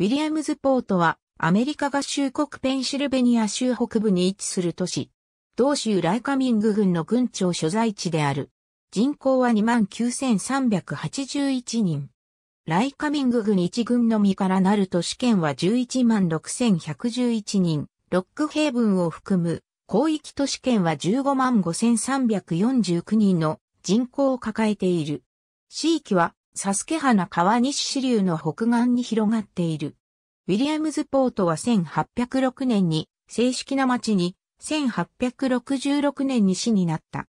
ウィリアムズポートは、アメリカ合衆国ペンシルベニア州北部に位置する都市。同州ライカミング郡の郡庁所在地である。人口は29,381人。ライカミング郡一郡のみからなる都市圏は116,111人。ロックヘイブンを含む広域都市圏は155,349人の人口を抱えている。地域はサスケ花川西支流の北岸に広がっている。ウィリアムズポートは1806年に正式な町に、1866年に市になった。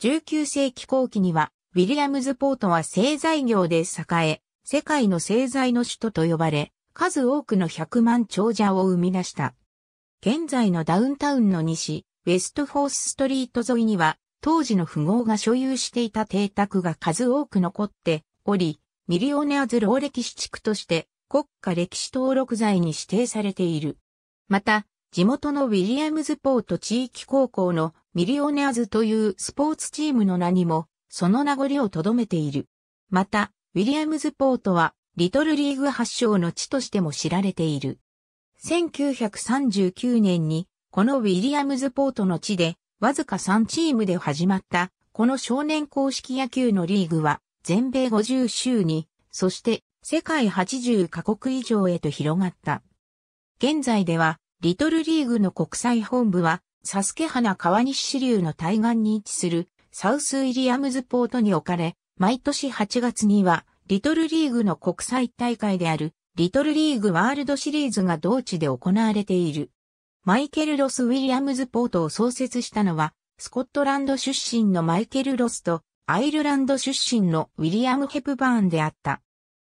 19世紀後期には、ウィリアムズポートは製材業で栄え、世界の製材の首都と呼ばれ、数多くの100万長者を生み出した。現在のダウンタウンの西、ウェストフォースストリート沿いには、当時の富豪が所有していた邸宅が数多く残っており、ミリオネアズ老歴史地区として国家歴史登録財に指定されている。また、地元のウィリアムズポート地域高校のミリオネアズというスポーツチームの名にも、その名残を留めている。また、ウィリアムズポートは、リトルリーグ発祥の地としても知られている。1939年に、このウィリアムズポートの地で、わずか3チームで始まった、この少年公式野球のリーグは、全米50州に、そして世界80カ国以上へと広がった。現在では、リトルリーグの国際本部は、サスケ花川西支流の対岸に位置するサウスウィリアムズポートに置かれ、毎年8月には、リトルリーグの国際大会である、リトルリーグワールドシリーズが同地で行われている。マイケル・ロス・ウィリアムズポートを創設したのは、スコットランド出身のマイケル・ロスと、アイルランド出身のウィリアム・ヘプバーンであった。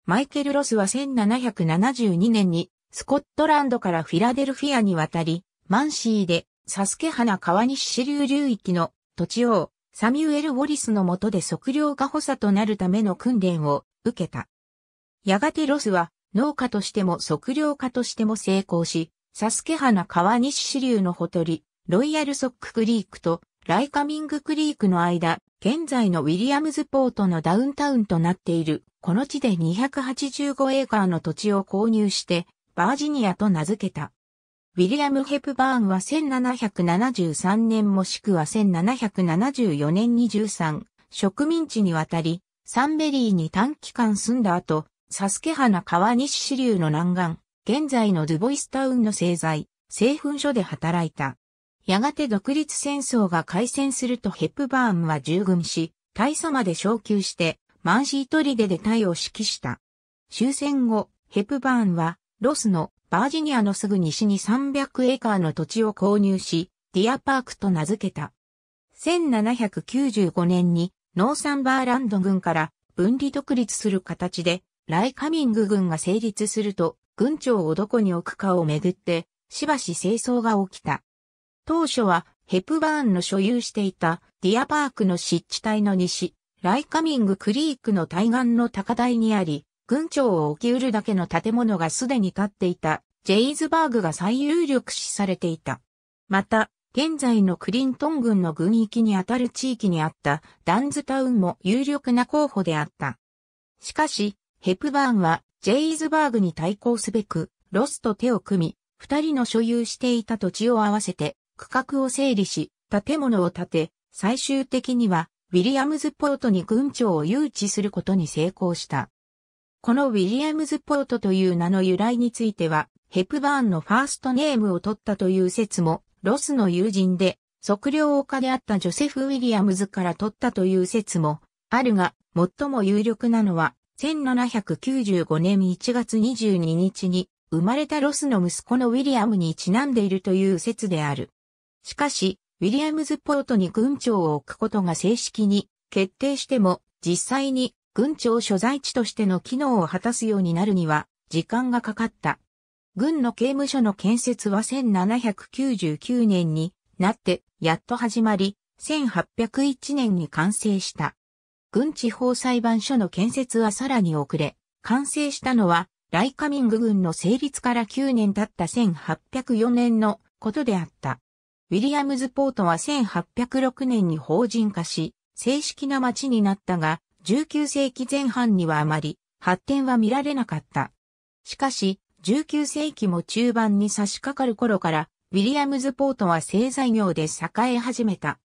マイケル・ロスは1772年にスコットランドからフィラデルフィアに渡り、マンシーでサスケ花川西支流流域の土地王サミュエル・ウォリスの下で測量が補佐となるための訓練を受けた。やがてロスは農家としても測量家としても成功し、サスケ花川西支流のほとり、ロイヤルソッククリークとライカミングクリークの間、現在のウィリアムズポートのダウンタウンとなっている、この地で285エーカーの土地を購入して、バージニアと名付けた。ウィリアム・ヘプバーンは1773年もしくは1774年に13植民地に渡り、サンベリーに短期間住んだ後、サスケ花川西支流の南岸、現在のドゥボイスタウンの製材、製粉所で働いた。やがて独立戦争が開戦するとヘップバーンは従軍し、大佐まで昇級して、マンシートリデで隊を指揮した。終戦後、ヘップバーンは、ロスのバージニアのすぐ西に300エーカーの土地を購入し、ディアパークと名付けた。1795年にノーサンバーランド軍から分離独立する形で、ライカミング軍が成立すると、軍長をどこに置くかをめぐって、しばし清掃が起きた。当初はヘプバーンの所有していたディアパークの湿地帯の西、ライカミングクリークの対岸の高台にあり、軍庁を置きうるだけの建物がすでに建っていた、ジェイズバーグが最有力視されていた。また、現在のクリントン軍の軍域にあたる地域にあったダンズタウンも有力な候補であった。しかし、ヘプバーンはジェイズバーグに対抗すべく、ロスと手を組み、二人の所有していた土地を合わせて区画を整理し、建物を建て、最終的には、ウィリアムズポートに軍庁を誘致することに成功した。このウィリアムズポートという名の由来については、ヘプバーンのファーストネームを取ったという説も、ロスの友人で、測量家であったジョセフ・ウィリアムズから取ったという説も、あるが、最も有力なのは、1795年1月22日に生まれたロスの息子のウィリアムにちなんでいるという説である。しかし、ウィリアムズポートに軍庁を置くことが正式に決定しても、実際に軍庁所在地としての機能を果たすようになるには、時間がかかった。軍の刑務所の建設は1799年になって、やっと始まり、1801年に完成した。軍地方裁判所の建設はさらに遅れ、完成したのは、ライカミング軍の成立から9年経った1804年のことであった。ウィリアムズポートは1806年に法人化し、正式な町になったが、19世紀前半にはあまり発展は見られなかった。しかし、19世紀も中盤に差し掛かる頃から、ウィリアムズポートは製材業で栄え始めた。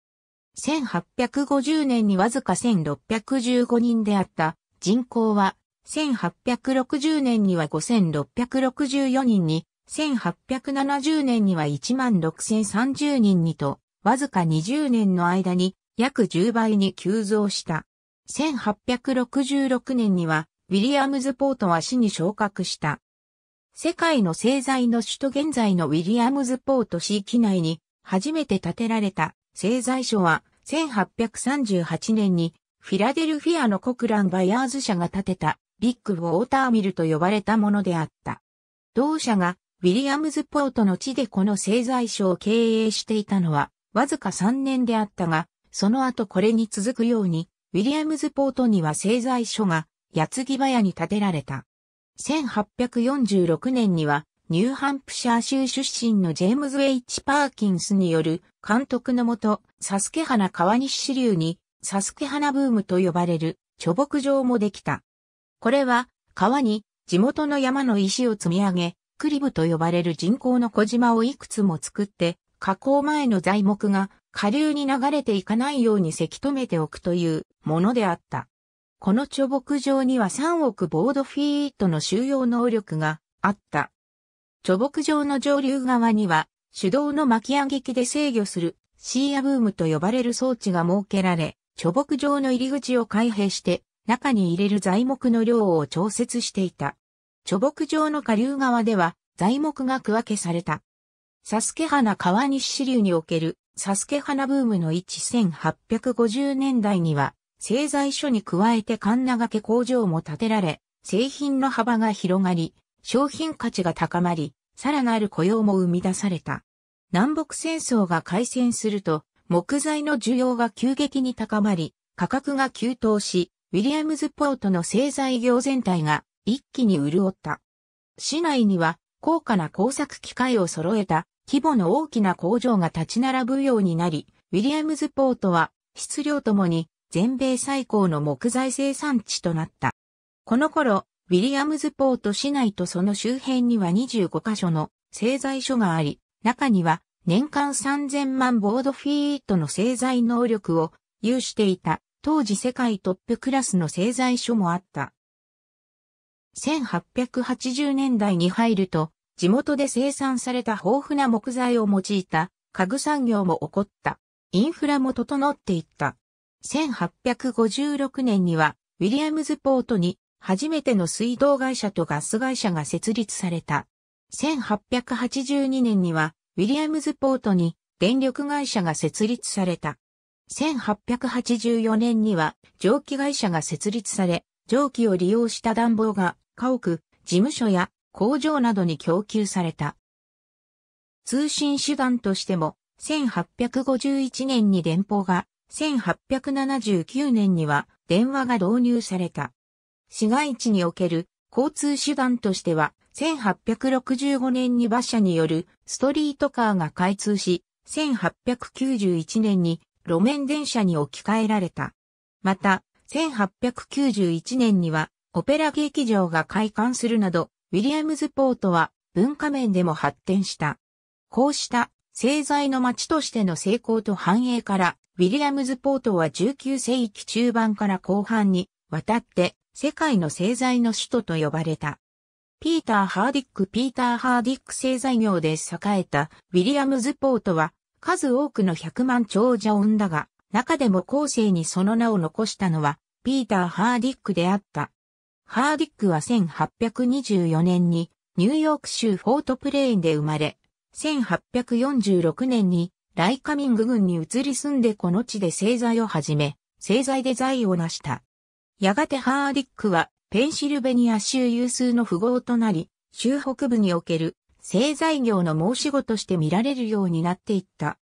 1850年にわずか1615人であった人口は1860年には5664人に1870年には16,030人にと、わずか20年の間に約10倍に急増した。1866年には、ウィリアムズポートは市に昇格した。世界の製材の首都現在のウィリアムズポート市域内に初めて建てられた製材所は1838年にフィラデルフィアのコクラン・バイヤーズ社が建てたビッグウォーターミルと呼ばれたものであった。同社がウィリアムズポートの地でこの製材所を経営していたのは、わずか3年であったが、その後これに続くように、ウィリアムズポートには製材所が、矢継ぎ早に建てられた。1846年には、ニューハンプシャー州出身のジェームズ・ H・ パーキンスによる監督のもと、サスケ花川西支流に、サスケ花ブームと呼ばれる貯木場もできた。これは、川に地元の山の石を積み上げ、クリブと呼ばれる人工の小島をいくつも作って、加工前の材木が下流に流れていかないようにせき止めておくというものであった。この貯木場には3億ボードフィートの収容能力があった。貯木場の上流側には手動の巻き上げ機で制御するシーアブームと呼ばれる装置が設けられ、貯木場の入り口を開閉して中に入れる材木の量を調節していた。貯木場の下流側では材木が区分けされた。サスケ花川西支流におけるサスケ花ブームの1850年代には製材所に加えて神掛け工場も建てられ、製品の幅が広がり、商品価値が高まり、さらなる雇用も生み出された。南北戦争が開戦すると、木材の需要が急激に高まり、価格が急騰し、ウィリアムズポートの製材業全体が一気に潤った。市内には高価な工作機械を揃えた規模の大きな工場が立ち並ぶようになり、ウィリアムズポートは質量ともに全米最高の木材生産地となった。この頃、ウィリアムズポート市内とその周辺には25カ所の製材所があり、中には年間3000万ボードフィートの製材能力を有していた当時世界トップクラスの製材所もあった。1880年代に入ると、地元で生産された豊富な木材を用いた家具産業も起こった。インフラも整っていった。1856年には、ウィリアムズポートに初めての水道会社とガス会社が設立された。1882年には、ウィリアムズポートに電力会社が設立された。1884年には蒸気会社が設立され、蒸気を利用した暖房が家屋、事務所や工場などに供給された。通信手段としても、1851年に電報が、1879年には電話が導入された。市街地における交通手段としては、1865年に馬車によるストリートカーが開通し、1891年に路面電車に置き換えられた。また、1891年にはオペラ劇場が開館するなど、ウィリアムズポートは文化面でも発展した。こうした製材の街としての成功と繁栄から、ウィリアムズポートは19世紀中盤から後半に渡って世界の製材の首都と呼ばれた。ピーター・ハーディック・ピーター・ハーディック製材業で栄えたウィリアムズポートは数多くの100万長者を生んだが、中でも後世にその名を残したのはピーター・ハーディックであった。ハーディックは1824年にニューヨーク州フォートプレインで生まれ、1846年にライカミング郡に移り住んでこの地で製材を始め、製材で財を成した。やがてハーディックはペンシルベニア州有数の富豪となり、州北部における製材業の申し子として見られるようになっていった。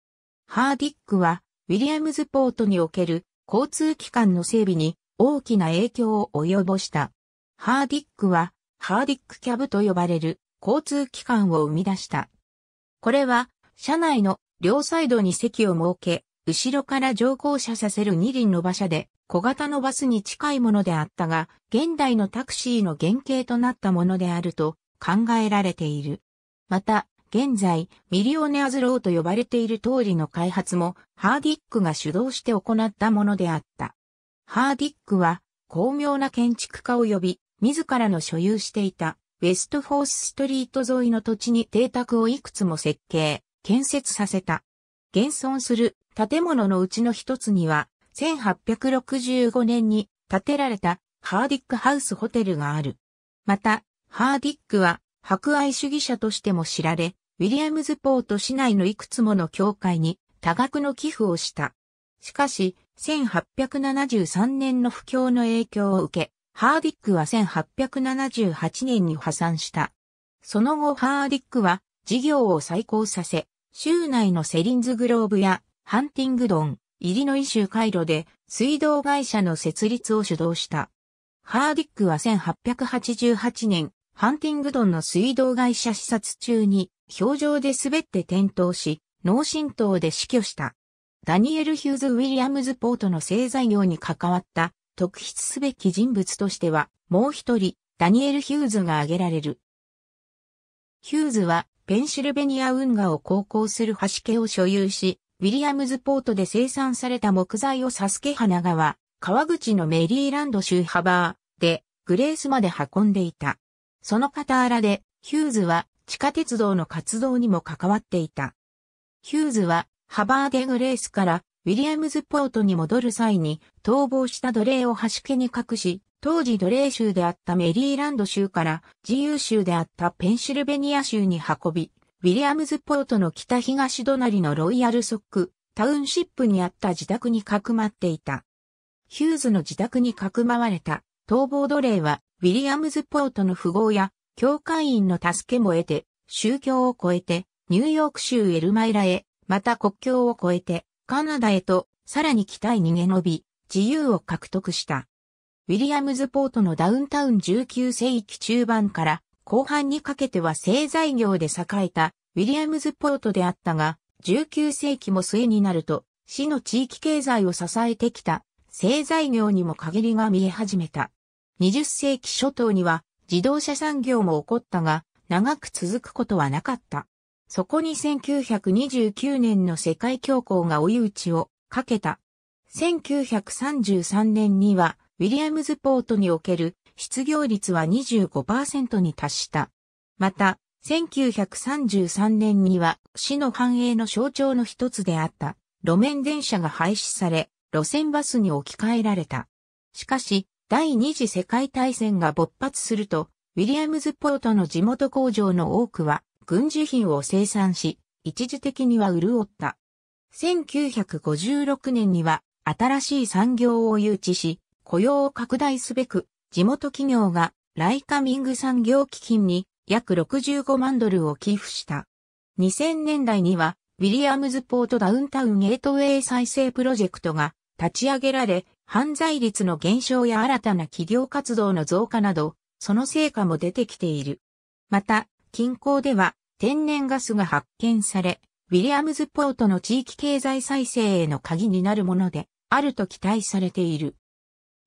ハーディックはウィリアムズポートにおける交通機関の整備に大きな影響を及ぼした。ハーディックは、ハーディックキャブと呼ばれる交通機関を生み出した。これは、車内の両サイドに席を設け、後ろから乗降車させる二輪の馬車で、小型のバスに近いものであったが、現代のタクシーの原型となったものであると考えられている。また、現在、ミリオネアズローと呼ばれている通りの開発も、ハーディックが主導して行ったものであった。ハーディックは、巧妙な建築家を呼び、自らの所有していたウェストフォースストリート沿いの土地に邸宅をいくつも設計、建設させた。現存する建物のうちの一つには、1865年に建てられたハーディックハウスホテルがある。また、ハーディックは博愛主義者としても知られ、ウィリアムズポート市内のいくつもの教会に多額の寄付をした。しかし、1873年の不況の影響を受け、ハーディックは1878年に破産した。その後ハーディックは事業を再興させ、州内のセリンズグローブやハンティングドン、イリノイ州カイロで水道会社の設立を主導した。ハーディックは1888年、ハンティングドンの水道会社視察中に、氷上で滑って転倒し、脳震盪で死去した。ダニエル・ヒューズ・ウィリアムズ・ポートの製材業に関わった特筆すべき人物としては、もう一人、ダニエル・ヒューズが挙げられる。ヒューズは、ペンシルベニア運河を航行する橋家を所有し、ウィリアムズポートで生産された木材をサスケ花川、川口のメリーランド州ハバーでグレースまで運んでいた。その傍らで、ヒューズは地下鉄道の活動にも関わっていた。ヒューズはハバーデグレースからウィリアムズポートに戻る際に逃亡した奴隷を端家に隠し、当時奴隷州であったメリーランド州から自由州であったペンシルベニア州に運び、ウィリアムズポートの北東隣のロイヤルソック、タウンシップにあった自宅にかくまっていた。ヒューズの自宅にかくまわれた逃亡奴隷は、ウィリアムズポートの富豪や教会員の助けも得て、宗教を超えて、ニューヨーク州エルマイラへ、また国境を越えて、カナダへと、さらに北へ逃げ延び、自由を獲得した。ウィリアムズポートのダウンタウン19世紀中盤から後半にかけては製材業で栄えたウィリアムズポートであったが、19世紀も末になると、市の地域経済を支えてきた製材業にも限りが見え始めた。20世紀初頭には自動車産業も起こったが、長く続くことはなかった。そこに1929年の世界恐慌が追い打ちをかけた。1933年には、ウィリアムズポートにおける失業率は25%に達した。また、1933年には市の繁栄の象徴の一つであった路面電車が廃止され、路線バスに置き換えられた。しかし、第二次世界大戦が勃発すると、ウィリアムズポートの地元工場の多くは軍需品を生産し、一時的には潤った。1956年には新しい産業を誘致し、雇用を拡大すべく、地元企業がライカミング産業基金に約65万ドルを寄付した。2000年代には、ウィリアムズポートダウンタウンゲートウェイ再生プロジェクトが立ち上げられ、犯罪率の減少や新たな企業活動の増加など、その成果も出てきている。また、近郊では天然ガスが発見され、ウィリアムズポートの地域経済再生への鍵になるもので、あると期待されている。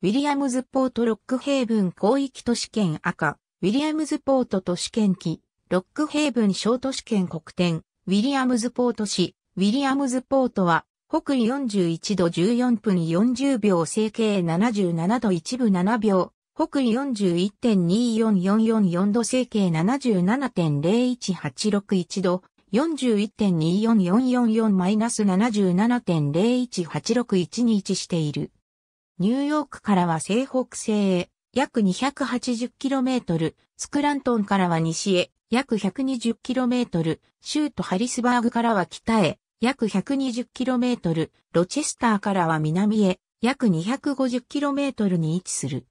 ウィリアムズポートロックヘイブン広域都市圏赤、ウィリアムズポート都市圏期、ロックヘイブン小都市圏黒点、ウィリアムズポート市、ウィリアムズポートは、北緯41度14分40秒、整形77度1分7秒、北緯41.24444度整形77.01861度、4 1 2 4 4 4 4 7 7 0 1 8 6 1に位置している。ニューヨークからは西北西へ約 280km、スクラントンからは西へ約 120km、州都ハリスバーグからは北へ約 120km、ロチェスターからは南へ約 250km に位置する。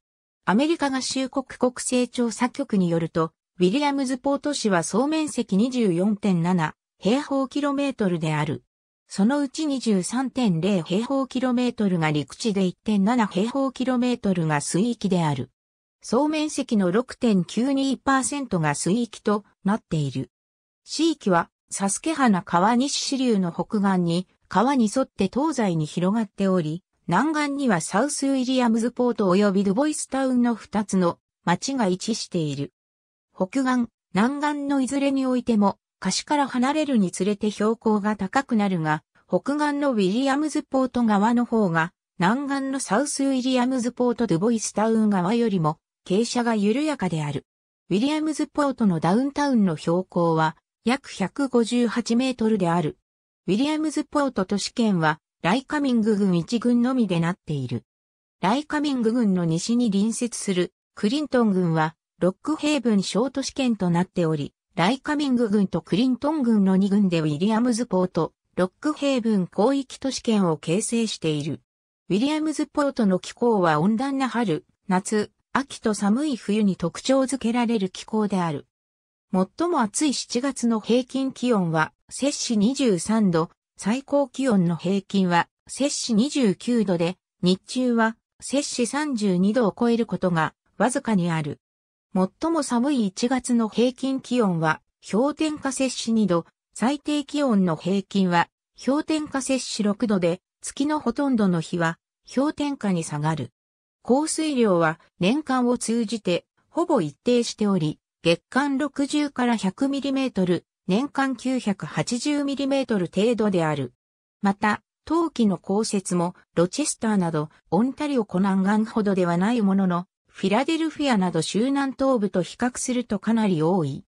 アメリカ合衆国国勢調査局によると、ウィリアムズポート市は総面積24.7平方キロメートルである。そのうち23.0平方キロメートルが陸地で1.7平方キロメートルが水域である。総面積の6.92%が水域となっている。市域は、サスケ花川西支流の北岸に、川に沿って東西に広がっており、南岸にはサウスウィリアムズポート及びドボイスタウンの2つの町が位置している。北岸、南岸のいずれにおいても、貸しから離れるにつれて標高が高くなるが、北岸のウィリアムズポート側の方が、南岸のサウスウィリアムズポートドゥボイスタウン側よりも、傾斜が緩やかである。ウィリアムズポートのダウンタウンの標高は、約158メートルである。ウィリアムズポート都市圏は、ライカミング郡一郡のみでなっている。ライカミング郡の西に隣接するクリントン郡はロックヘイブン小都市圏となっており、ライカミング郡とクリントン郡の2郡でウィリアムズポート、ロックヘイブン広域都市圏を形成している。ウィリアムズポートの気候は温暖な春、夏、秋と寒い冬に特徴づけられる気候である。最も暑い7月の平均気温は摂氏23度、最高気温の平均は摂氏29度で、日中は摂氏32度を超えることがわずかにある。最も寒い1月の平均気温は氷点下摂氏2度、最低気温の平均は氷点下摂氏6度で、月のほとんどの日は氷点下に下がる。降水量は年間を通じてほぼ一定しており、月間60から 100mm 年間 980mm 程度である。また、冬季の降雪もロチェスターなどオンタリオ湖南岸ほどではないものの、フィラデルフィアなど周南東部と比較するとかなり多い。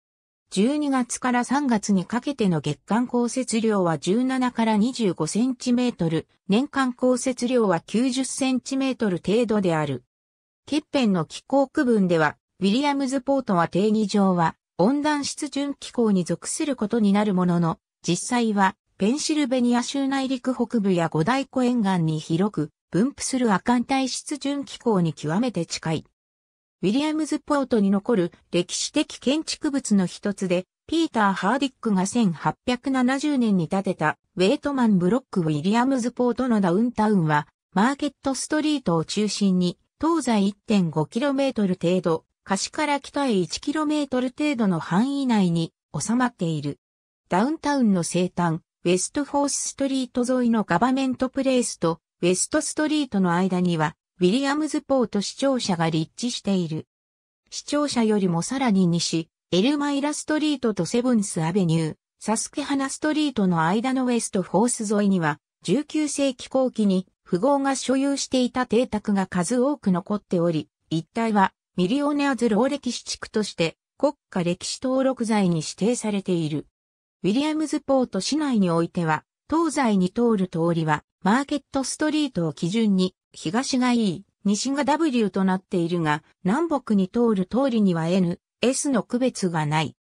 12月から3月にかけての月間降雪量は17から25センチメートル、年間降雪量は90センチメートル程度である。欠片の気候区分では、ウィリアムズポートは定義上は、温暖湿潤気候に属することになるものの、実際はペンシルベニア州内陸北部や五大湖沿岸に広く分布する亜寒帯湿潤気候に極めて近い。ウィリアムズポートに残る歴史的建築物の一つで、ピーター・ハーディックが1870年に建てたウェイトマン・ブロック・ウィリアムズポートのダウンタウンは、マーケットストリートを中心に東西 1.5km 程度、カシから北へ 1km 程度の範囲内に収まっている。ダウンタウンの西端、ウェストフォースストリート沿いのガバメントプレイスとウェストストリートの間には、ウィリアムズポート市庁舎が立地している。市庁舎よりもさらに西、エルマイラストリートとセブンスアベニュー、サスケハナストリートの間のウェストフォース沿いには、19世紀後期に富豪が所有していた邸宅が数多く残っており、一帯はミリオネアズ老歴史地区として国家歴史登録財に指定されている。ウィリアムズポート市内においては、東西に通る通りは、マーケットストリートを基準に、東が E、西が W となっているが、南北に通る通りには N、S の区別がない。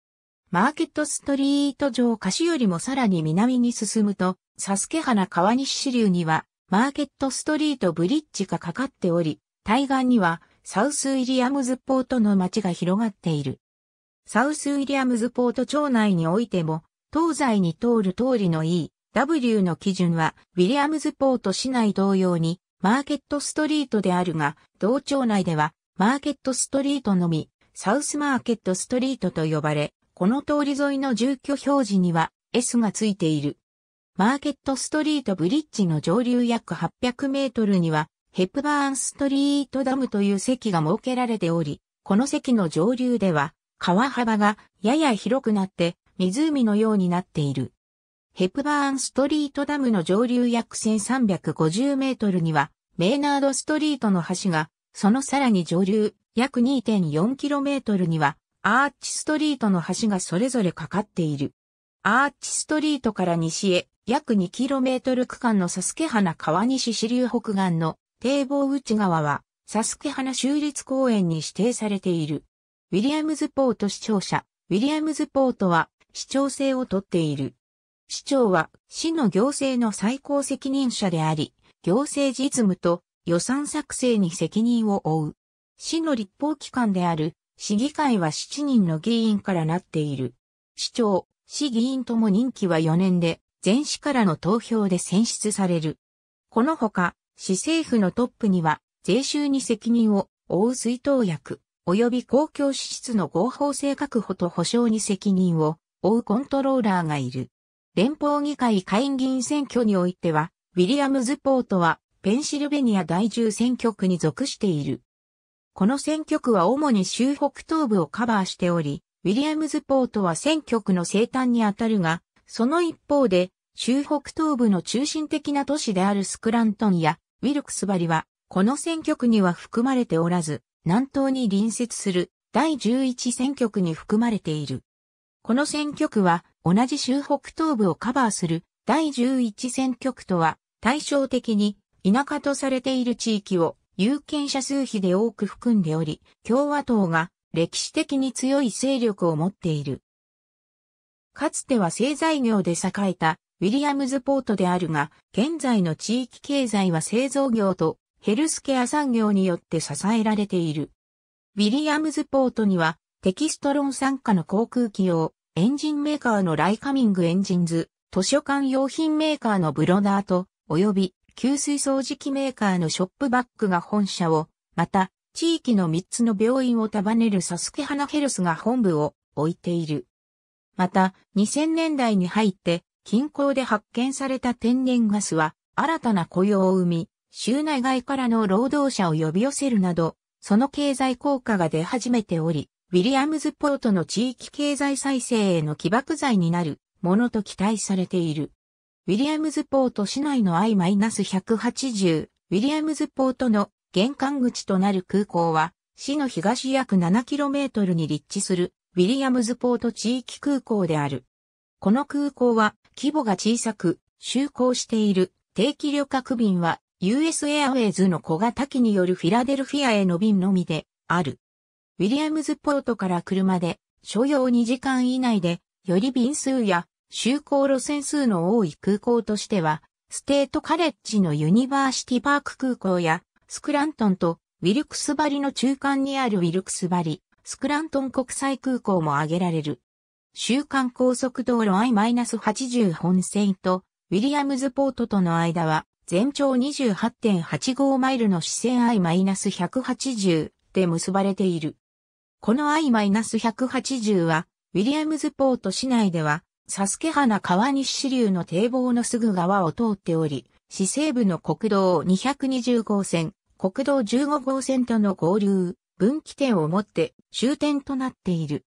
マーケットストリート上歌詞よりもさらに南に進むと、サスケ花川西支流には、マーケットストリートブリッジがかかっており、対岸にはサウスウィリアムズポートの街が広がっている。サウスウィリアムズポート町内においても、東西に通る通りの E、W の基準は、ウィリアムズポート市内同様に、マーケットストリートであるが、同町内では、マーケットストリートのみ、サウスマーケットストリートと呼ばれ、この通り沿いの住居表示には S がついている。マーケットストリートブリッジの上流約800メートルにはヘップバーンストリートダムという席が設けられており、この席の上流では川幅がやや広くなって湖のようになっている。ヘップバーンストリートダムの上流約1350メートルにはメーナードストリートの橋が、そのさらに上流約 2.4km にはアーチストリートの橋がそれぞれかかっている。アーチストリートから西へ約 2km 区間のサスケ花川西支流北岸の堤防内側は、サスケ花州立公園に指定されている。ウィリアムズポート市庁舎、ウィリアムズポートは市長制をとっている。市長は市の行政の最高責任者であり、行政実務と予算作成に責任を負う。市の立法機関である市議会は7人の議員からなっている。市長、市議員とも任期は4年で、全市からの投票で選出される。このほか、市政府のトップには、税収に責任を負う水筒薬、及び公共支出の合法性確保と保障に責任を負うコントローラーがいる。連邦議会下院議員選挙においては、ウィリアムズポートはペンシルベニア第10選挙区に属している。この選挙区は主に州北東部をカバーしており、ウィリアムズポートは選挙区の生誕にあたるが、その一方で、州北東部の中心的な都市であるスクラントンやウィルクスバリは、この選挙区には含まれておらず、南東に隣接する第11選挙区に含まれている。この選挙区は、同じ州北東部をカバーする第11選挙区とは、対照的に田舎とされている地域を有権者数比で多く含んでおり、共和党が歴史的に強い勢力を持っている。かつては製材業で栄えたウィリアムズポートであるが、現在の地域経済は製造業とヘルスケア産業によって支えられている。ウィリアムズポートには、テキストロン参加の航空機用、エンジンメーカーのライカミングエンジンズ、図書館用品メーカーのブロダーと、及び給水掃除機メーカーのショップバッグが本社を、また、地域の3つの病院を束ねるサスケハナヘルスが本部を置いている。また、2000年代に入って、近郊で発見された天然ガスは新たな雇用を生み、州内外からの労働者を呼び寄せるなど、その経済効果が出始めており、ウィリアムズポートの地域経済再生への起爆剤になるものと期待されている。ウィリアムズポート市内の I-180、ウィリアムズポートの玄関口となる空港は、市の東約 7km に立地するウィリアムズポート地域空港である。この空港は規模が小さく、就航している定期旅客便は US エアウェイズの小型機によるフィラデルフィアへの便のみである。ウィリアムズポートから車で所要2時間以内でより便数や就航路線数の多い空港としては、ステートカレッジのユニバーシティパーク空港やスクラントンとウィルクスバリの中間にあるウィルクスバリ、スクラントン国際空港も挙げられる。週間高速道路 I-80 本線とウィリアムズポートとの間は全長28.85マイルの支線 I-180 で結ばれている。この I-180 はウィリアムズポート市内ではサスケ花川西支流の堤防のすぐ側を通っており、市西部の国道220号線、国道15号線との合流、分岐点をもって終点となっている。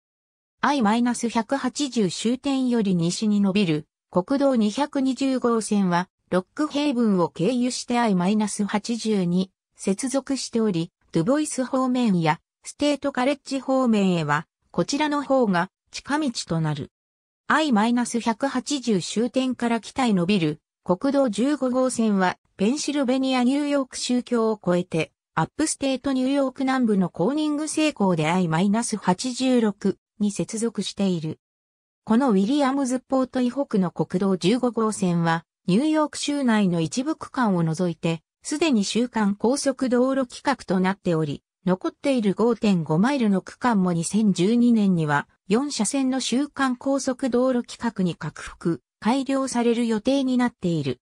I-180 終点より西に伸びる国道220号線はロックヘイブンを経由して I-80 に接続しており、ドゥボイス方面やステートカレッジ方面へはこちらの方が近道となる。I-180 終点から北へ伸びる国道15号線はペンシルベニアニューヨーク宗教を越えてアップステートニューヨーク南部のコーニング成功で I-86 に接続している。このウィリアムズポート以北の国道15号線は、ニューヨーク州内の一部区間を除いて、すでに週間高速道路規格となっており、残っている5.5マイルの区間も2012年には4車線の週間高速道路規格に拡幅、改良される予定になっている。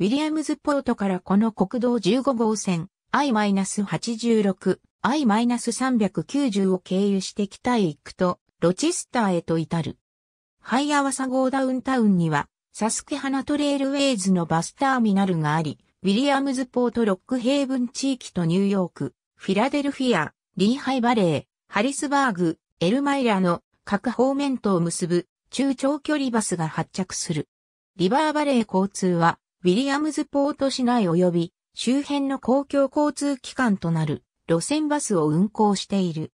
ウィリアムズポートからこの国道15号線 I-86、I-390 を経由して北へ行くとロチスターへと至る。ハイアワサ号ダウンタウンには、サスケハナトレールウェイズのバスターミナルがあり、ウィリアムズポートロックヘイブン地域とニューヨーク、フィラデルフィア、リーハイバレー、ハリスバーグ、エルマイラの各方面とを結ぶ中長距離バスが発着する。リバーバレー交通は、ウィリアムズポート市内及び周辺の公共交通機関となる路線バスを運行している。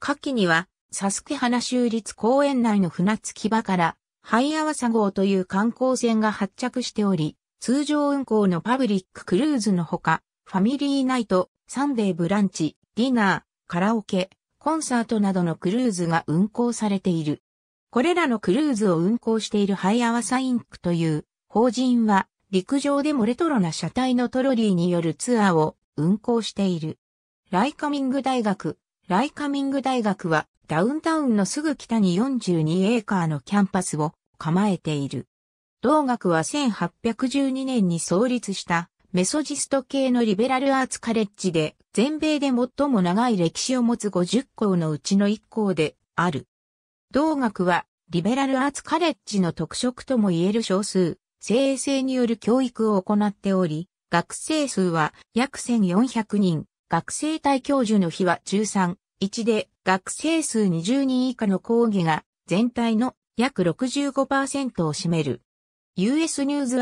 下記にはサスケ花州立公園内の船着き場から、ハイアワサ号という観光船が発着しており、通常運行のパブリッククルーズのほか、ファミリーナイト、サンデーブランチ、ディナー、カラオケ、コンサートなどのクルーズが運行されている。これらのクルーズを運行しているハイアワサインクという法人は、陸上でもレトロな車体のトロリーによるツアーを運行している。ライカミング大学。ライカミング大学はダウンタウンのすぐ北に42エーカーのキャンパスを構えている。同学は1812年に創立したメソジスト系のリベラルアーツカレッジで全米で最も長い歴史を持つ50校のうちの1校である。同学はリベラルアーツカレッジの特色とも言える少数、精鋭による教育を行っており、学生数は約1400人、学生対教授の日は13、1で学生数20人以下の講義が全体の約65%を占める。US ニューズ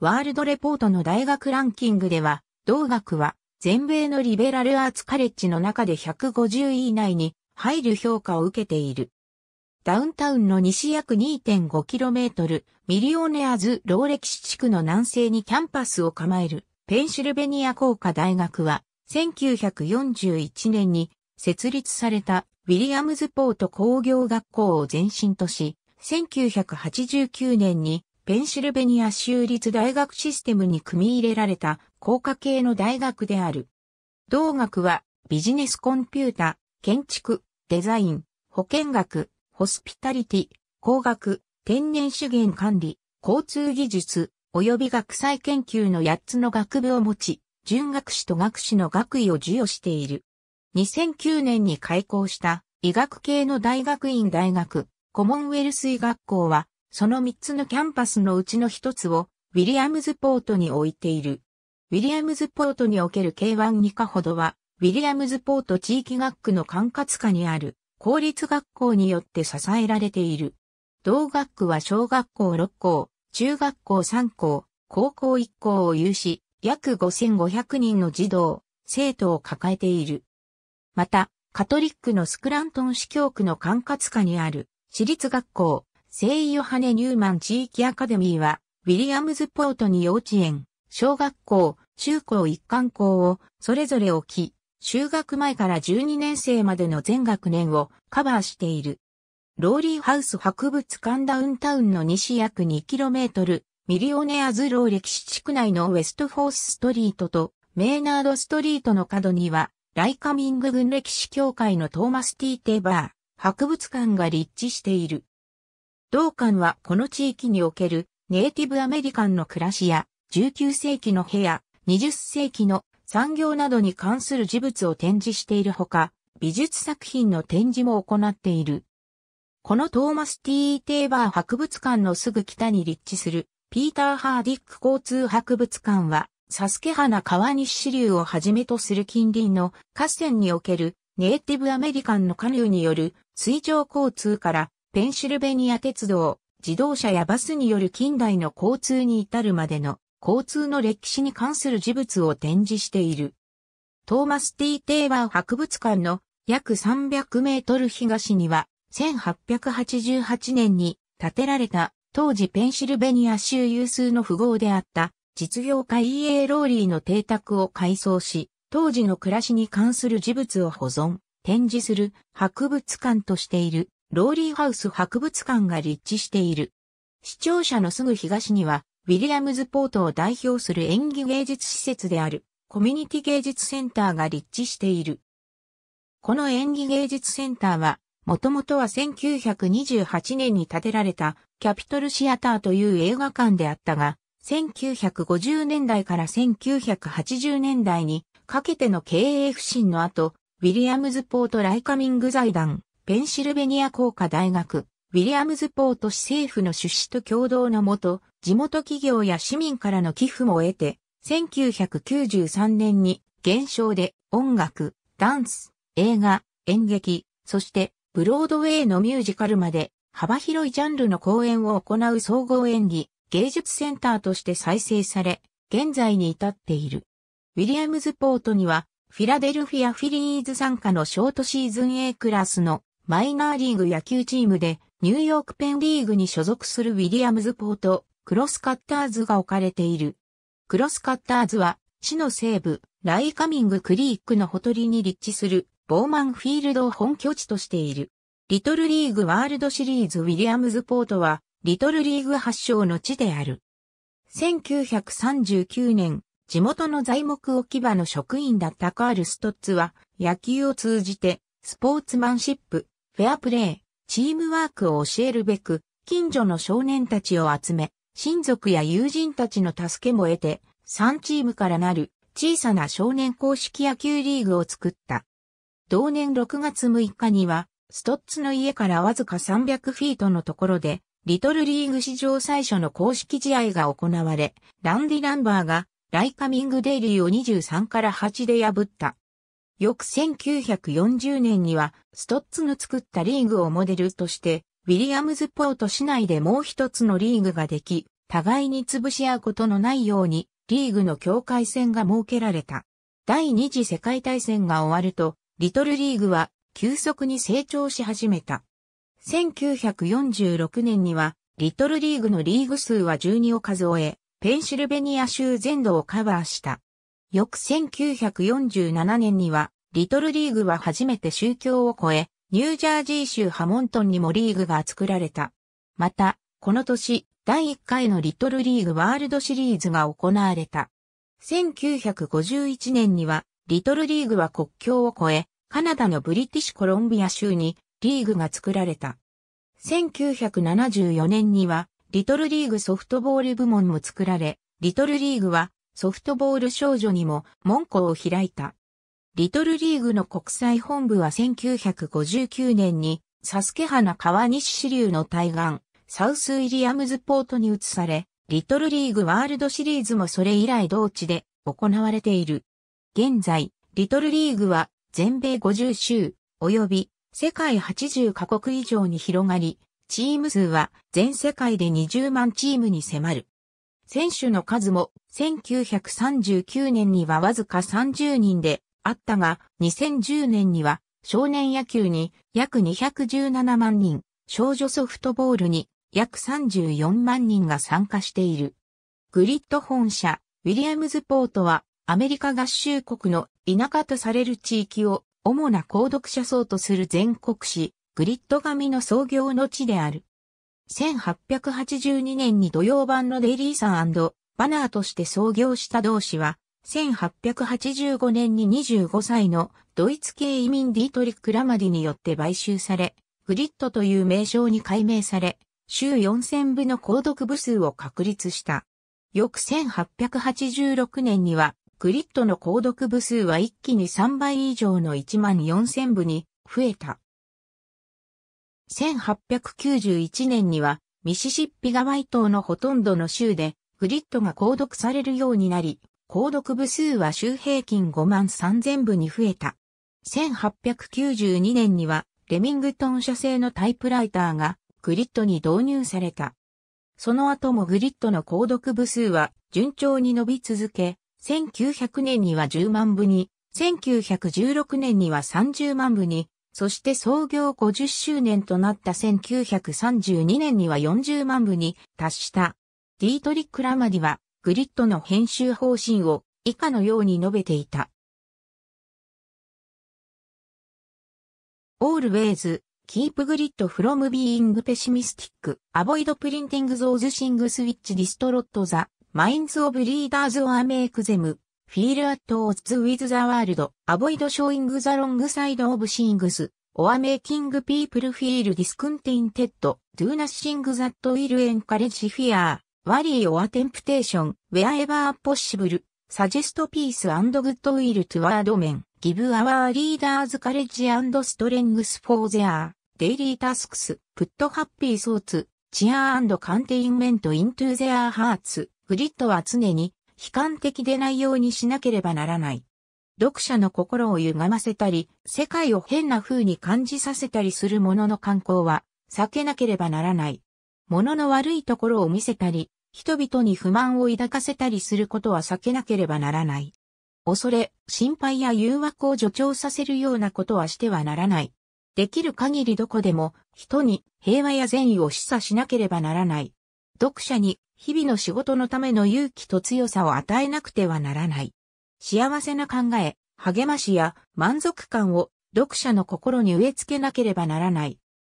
ワールドレポートの大学ランキングでは、同学は全米のリベラルアーツカレッジの中で150位以内に入る評価を受けている。ダウンタウンの西約 2.5km ミリオネアズロー史地区の南西にキャンパスを構えるペンシルベニア工科大学は1941年に設立されたウィリアムズポート工業学校を前身とし、1989年にペンシルベニア州立大学システムに組み入れられた工科系の大学である。同学はビジネスコンピュータ、建築、デザイン、保健学、ホスピタリティ、工学、天然資源管理、交通技術、及び学際研究の8つの学部を持ち、準学士と学士の学位を授与している。2009年に開校した医学系の大学院大学コモンウェルス医学校はその3つのキャンパスのうちの1つをウィリアムズポートに置いている。ウィリアムズポートにおける K1 2課ほどはウィリアムズポート地域学区の管轄下にある公立学校によって支えられている。同学区は小学校6校、中学校3校、高校1校を有し、約5500人の児童、生徒を抱えている。また、カトリックのスクラントン市教区の管轄下にある、私立学校、聖ヨハネ・ニューマン地域アカデミーは、ウィリアムズポートに幼稚園、小学校、中高一貫校をそれぞれ置き、就学前から12年生までの全学年をカバーしている。ローリーハウス博物館ダウンタウンの西約 2km、ミリオネアズロー歴史地区内のウェストフォースストリートとメーナードストリートの角にはライカミング軍歴史協会のトーマス・ティー・テーバー博物館が立地している。同館はこの地域におけるネイティブアメリカンの暮らしや19世紀の部屋、20世紀の産業などに関する事物を展示しているほか、美術作品の展示も行っている。このトーマス・ティー・テーバー博物館のすぐ北に立地するピーター・ハーディック交通博物館はサスケ花川西流をはじめとする近隣の河川におけるネイティブアメリカンのカヌーによる水上交通からペンシルベニア鉄道、自動車やバスによる近代の交通に至るまでの交通の歴史に関する事物を展示している。トーマス・ティー・テイワー博物館の約300メートル東には1888年に建てられた当時ペンシルベニア州有数の富豪であった実業家 E.A. ローリーの邸宅を改装し、当時の暮らしに関する事物を保存、展示する博物館としている、ローリーハウス博物館が立地している。視聴者のすぐ東には、ウィリアムズポートを代表する演技芸術施設である、コミュニティ芸術センターが立地している。この演技芸術センターは、もともとは1928年に建てられたキャピトルシアターという映画館であったが、1950年代から1980年代にかけての経営不振の後、ウィリアムズポート・ライカミング財団、ペンシルベニア工科大学、ウィリアムズポート市政府の出資と共同のもと、地元企業や市民からの寄付も得て、1993年に減少で音楽、ダンス、映画、演劇、そしてブロードウェイのミュージカルまで幅広いジャンルの公演を行う総合演技、芸術センターとして再生され、現在に至っている。ウィリアムズポートには、フィラデルフィア・フィリーズ参加のショートシーズン A クラスのマイナーリーグ野球チームで、ニューヨークペンリーグに所属するウィリアムズポート、クロスカッターズが置かれている。クロスカッターズは、市の西部、ライカミングクリークのほとりに立地する、ボーマンフィールドを本拠地としている。リトルリーグワールドシリーズウィリアムズポートは、リトルリーグ発祥の地である。1939年、地元の材木置き場の職員だったカール・ストッツは、野球を通じて、スポーツマンシップ、フェアプレー、チームワークを教えるべく、近所の少年たちを集め、親族や友人たちの助けも得て、3チームからなる小さな少年公式野球リーグを作った。同年6月6日には、ストッツの家からわずか300フィートのところで、リトルリーグ史上最初の公式試合が行われ、ランディ・ランバーがライカミングデイリーを23から8で破った。翌1940年には、ストッツの作ったリーグをモデルとして、ウィリアムズポート市内でもう一つのリーグができ、互いに潰し合うことのないように、リーグの境界線が設けられた。第二次世界大戦が終わると、リトルリーグは急速に成長し始めた。1946年には、リトルリーグのリーグ数は12を数え、ペンシルベニア州全土をカバーした。翌1947年には、リトルリーグは初めて宗教を超え、ニュージャージー州ハモントンにもリーグが作られた。また、この年、第1回のリトルリーグワールドシリーズが行われた。1951年には、リトルリーグは国境を越え、カナダのブリティッシュコロンビア州にリーグが作られた。1974年には、リトルリーグソフトボール部門も作られ、リトルリーグはソフトボール少女にも門戸を開いた。リトルリーグの国際本部は1959年にサスケ花川西支流の対岸、サウスウィリアムズポートに移され、リトルリーグワールドシリーズもそれ以来同地で行われている。現在、リトルリーグは全米50州、及び世界80カ国以上に広がり、チーム数は全世界で20万チームに迫る。選手の数も1939年にはわずか30人であったが、2010年には少年野球に約217万人、少女ソフトボールに約34万人が参加している。グリッド本社、ウィリアムズポートはアメリカ合衆国の田舎とされる地域を主な購読者層とする全国紙、グリッド紙の創業の地である。1882年に土曜版のデイリーサンバナーとして創業した同氏は、1885年に25歳のドイツ系移民ディートリック・ラマディによって買収され、グリッドという名称に改名され、週4000部の購読部数を確立した。翌1886年には、グリッドの購読部数は一気に3倍以上の1万4000部に増えた。1891年にはミシシッピ川イ東のほとんどの州でグリッドが購読されるようになり、購読部数は週平均5万3000部に増えた。1892年にはレミングトン社製のタイプライターがグリッドに導入された。その後もグリッドの購読部数は順調に伸び続け、1900年には10万部に、1916年には30万部に、そして創業50周年となった1932年には40万部に達した。ディートリック・ラマディは、グリッドの編集方針を以下のように述べていた。Always, keep grid from being pessimistic, avoid printing those things which d i s t r a t the minds of leaders or make them feel at odds with the world, avoid showing the wrong side of things, or making people feel discontented, do nothing that will encourage fear, worry or temptation, wherever possible, suggest peace and good will toward men, give our leaders courage and strength for their daily tasks, put happy thoughts, cheer and containment into their hearts, グリッドは常に悲観的でないようにしなければならない。読者の心を歪ませたり、世界を変な風に感じさせたりするものの観光は避けなければならない。ものの悪いところを見せたり、人々に不満を抱かせたりすることは避けなければならない。恐れ、心配や誘惑を助長させるようなことはしてはならない。できる限りどこでも人に平和や善意を示唆しなければならない。読者に日々の仕事のための勇気と強さを与えなくてはならない。幸せな考え、励ましや満足感を読者の心に植え付けなければならない。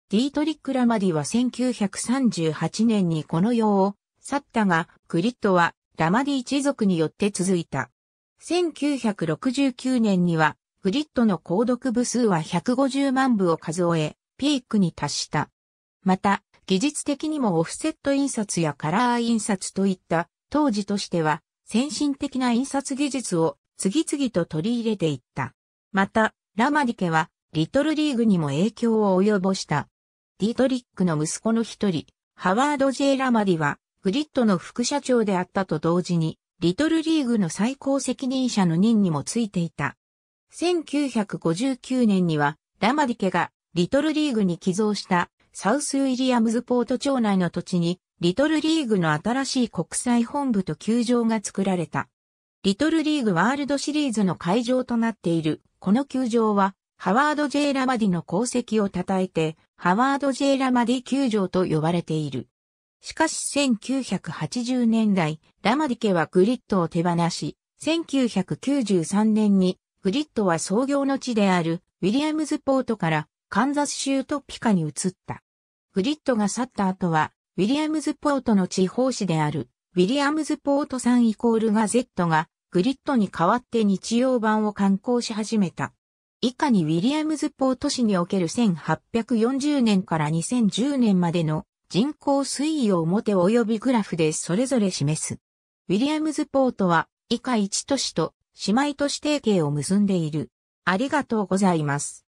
ディートリック・ラマディは1938年にこの世を去ったが、クリットはラマディ一族によって続いた。1969年には、クリットの購読部数は150万部を数え、ピークに達した。また、技術的にもオフセット印刷やカラー印刷といった当時としては先進的な印刷技術を次々と取り入れていった。また、ラマディケはリトルリーグにも影響を及ぼした。ディトリックの息子の一人、ハワード・ジェイ・ラマディはグリッドの副社長であったと同時に、リトルリーグの最高責任者の任にもついていた。1959年にはラマディケがリトルリーグに寄贈したサウスウィリアムズポート町内の土地に、リトルリーグの新しい国際本部と球場が作られた。リトルリーグワールドシリーズの会場となっている、この球場は、ハワード・ジェイ・ラマディの功績を称えて、ハワード・ジェイ・ラマディ球場と呼ばれている。しかし1980年代、ラマディ家はグリッドを手放し、1993年にグリッドは創業の地であるウィリアムズポートからカンザス州トピカに移った。グリットが去った後は、ウィリアムズポートの地方紙である、ウィリアムズポートさんイコールガゼットが、グリットに代わって日曜版を刊行し始めた。以下にウィリアムズポート市における1840年から2010年までの人口推移を表及びグラフでそれぞれ示す。ウィリアムズポートは以下1都市と姉妹都市提携を結んでいる。ありがとうございます。